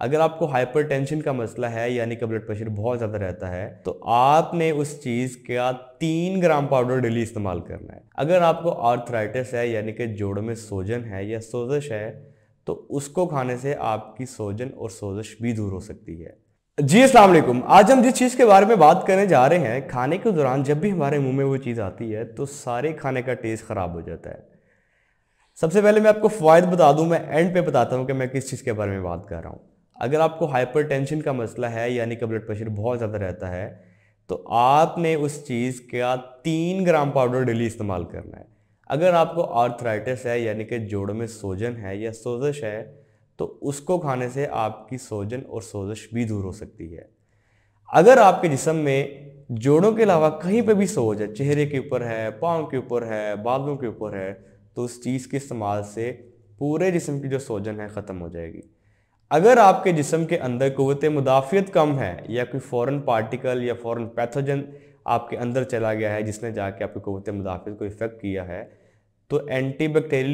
अगर आपको हाइपरटेंशन का मसला है यानी कि ब्लड प्रेशर बहुत ज़्यादा रहता है तो आपने उस चीज़ का तीन ग्राम पाउडर डेली इस्तेमाल करना है अगर आपको आर्थराइटिस है यानी कि जोड़ों में सोजन है या सोजश है तो उसको खाने से आपकी सोजन और सोजश भी दूर हो सकती है जी असलम आज हम जिस चीज़ के बारे में बात करने जा रहे हैं खाने के दौरान जब भी हमारे मुंह में वो चीज़ आती है तो सारे खाने का टेस्ट ख़राब हो जाता है सबसे पहले मैं आपको फ़वाद बता दूं मैं एंड पे बताता हूं कि मैं किस चीज़ के बारे में बात कर रहा हूं अगर आपको हाइपरटेंशन का मसला है यानी कि ब्लड प्रेशर बहुत ज़्यादा रहता है तो आपने उस चीज़ का तीन ग्राम पाउडर डेली इस्तेमाल करना है अगर आपको आर्थराइटिस है यानी कि जोड़ों में सोजन है या सोजश है तो उसको खाने से आपकी सोजन और सोजश भी दूर हो सकती है अगर आपके जिसम में जोड़ों के अलावा कहीं पर भी सोज है चेहरे के ऊपर है पाँव के ऊपर है बालों के ऊपर है तो उस चीज़ के इस्तेमाल से पूरे जिसम की जो सोजन है ख़त्म हो जाएगी अगर आपके जिसम के अंदर कुत मुदाफ़ियत कम है या कोई फ़ॉरन पार्टिकल या फ़ॉरन पैथोजन आपके अंदर चला गया है जिसने जाके आपकी कुत मुदाफ़ियत को इफ़ेक्ट किया है तो एंटी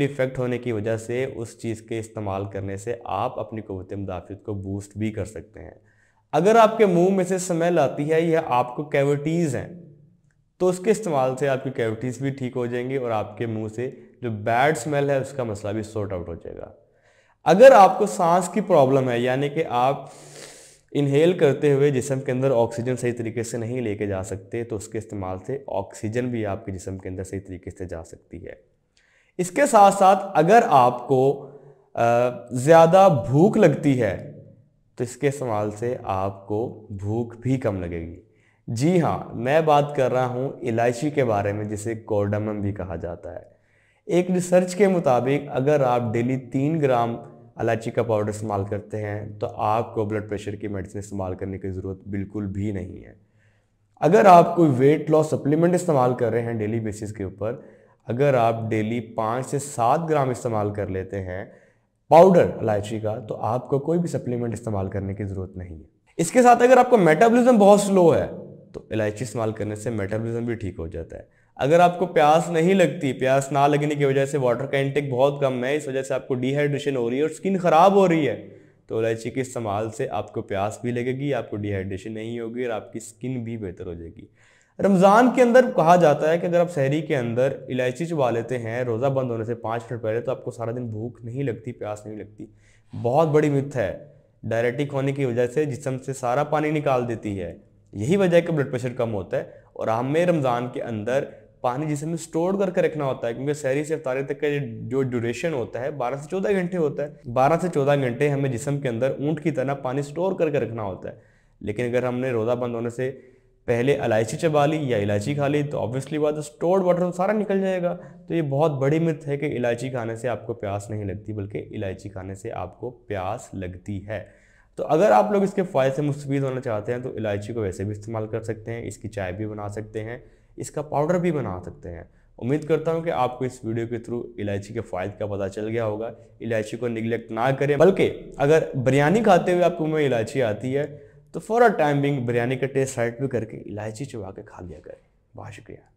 इफ़ेक्ट होने की वजह से उस चीज़ के इस्तेमाल करने से आप अपनी कुत मुदाफ़ियत को बूस्ट भी कर सकते हैं अगर आपके मुंह में से स्मेल आती है या आपको कैविटीज़ हैं तो उसके इस्तेमाल से आपकी कैविटीज़ भी ठीक हो जाएंगी और आपके मुंह से जो बैड स्मेल है उसका मसला भी सॉर्ट आउट हो जाएगा अगर आपको सांस की प्रॉब्लम है यानी कि आप इनहेल करते हुए जिसम के अंदर ऑक्सीजन सही तरीके से नहीं लेके जा सकते तो उसके इस्तेमाल से ऑक्सीजन भी आपके जिसम के अंदर सही तरीके से जा सकती है इसके साथ साथ अगर आपको ज़्यादा भूख लगती है तो इसके इस्तेमाल से आपको भूख भी कम लगेगी जी हाँ मैं बात कर रहा हूँ इलायची के बारे में जिसे कोडमम भी कहा जाता है एक रिसर्च के मुताबिक अगर आप डेली तीन ग्राम इलायची का पाउडर इस्तेमाल करते हैं तो आपको ब्लड प्रेशर की मेडिसिन इस्तेमाल करने की ज़रूरत बिल्कुल भी नहीं है अगर आप कोई वेट लॉस सप्लीमेंट इस्तेमाल कर रहे हैं डेली बेसिस के ऊपर अगर आप डेली पाँच से सात ग्राम इस्तेमाल कर लेते हैं पाउडर इलायची का तो आपको कोई भी सप्लीमेंट इस्तेमाल करने की ज़रूरत नहीं है इसके साथ अगर आपका मेटाबॉलिज्म बहुत स्लो है तो इलायची इस्तेमाल करने से मेटाबॉलिज्म भी ठीक हो जाता है अगर आपको प्यास नहीं लगती प्यास ना लगने की वजह से वाटर का इंटेक बहुत कम है इस वजह से आपको डिहाइड्रेशन हो रही है और स्किन ख़राब हो रही है तो इलायची के इस्तेमाल से आपको प्यास भी लगेगी आपको डिहाइड्रेशन नहीं होगी और आपकी स्किन भी बेहतर हो जाएगी रमज़ान के अंदर कहा जाता है कि अगर आप शहरी के अंदर इलायची चुबा लेते हैं रोज़ा बंद होने से पाँच मिनट पहले तो आपको सारा दिन भूख नहीं लगती प्यास नहीं लगती बहुत बड़ी मिथ है डायरेटिक होने की वजह से जिसम से सारा पानी निकाल देती है यही वजह है कि ब्लड प्रेशर कम होता है और हमें रमज़ान के अंदर पानी जिसे हमें स्टोर करके रखना होता है क्योंकि शहरी से अवतारे तक का जो ड्यूरेशन होता है 12 से 14 घंटे होता है 12 से 14 घंटे हमें जिसम के अंदर ऊँट की तरह पानी स्टोर करके रखना होता है लेकिन अगर हमने रोज़ा बंद होने से पहले इलायची चबा ली या इलायची खा ली तो ऑब्वियसली बात स्टोर्ड वाटर सारा निकल जाएगा तो ये बहुत बड़ी मिथ है कि इलायची खाने से आपको प्यास नहीं लगती बल्कि इलायची खाने से आपको प्यास लगती है तो अगर आप लोग इसके फ़ायदे से मुस्तफ़ होना चाहते हैं तो इलायची को वैसे भी इस्तेमाल कर सकते हैं इसकी चाय भी बना सकते हैं इसका पाउडर भी बना सकते हैं उम्मीद करता हूँ कि आपको इस वीडियो के थ्रू इलायची के फ़ायदे का पता चल गया होगा इलायची को निगलेक्ट ना करें बल्कि अगर बिरयानी खाते हुए आपको में इलायची आती है तो for a time being biryani का टेस्ट साइड भी करके इलायची चबा के खा लिया करें बहुत शुक्रिया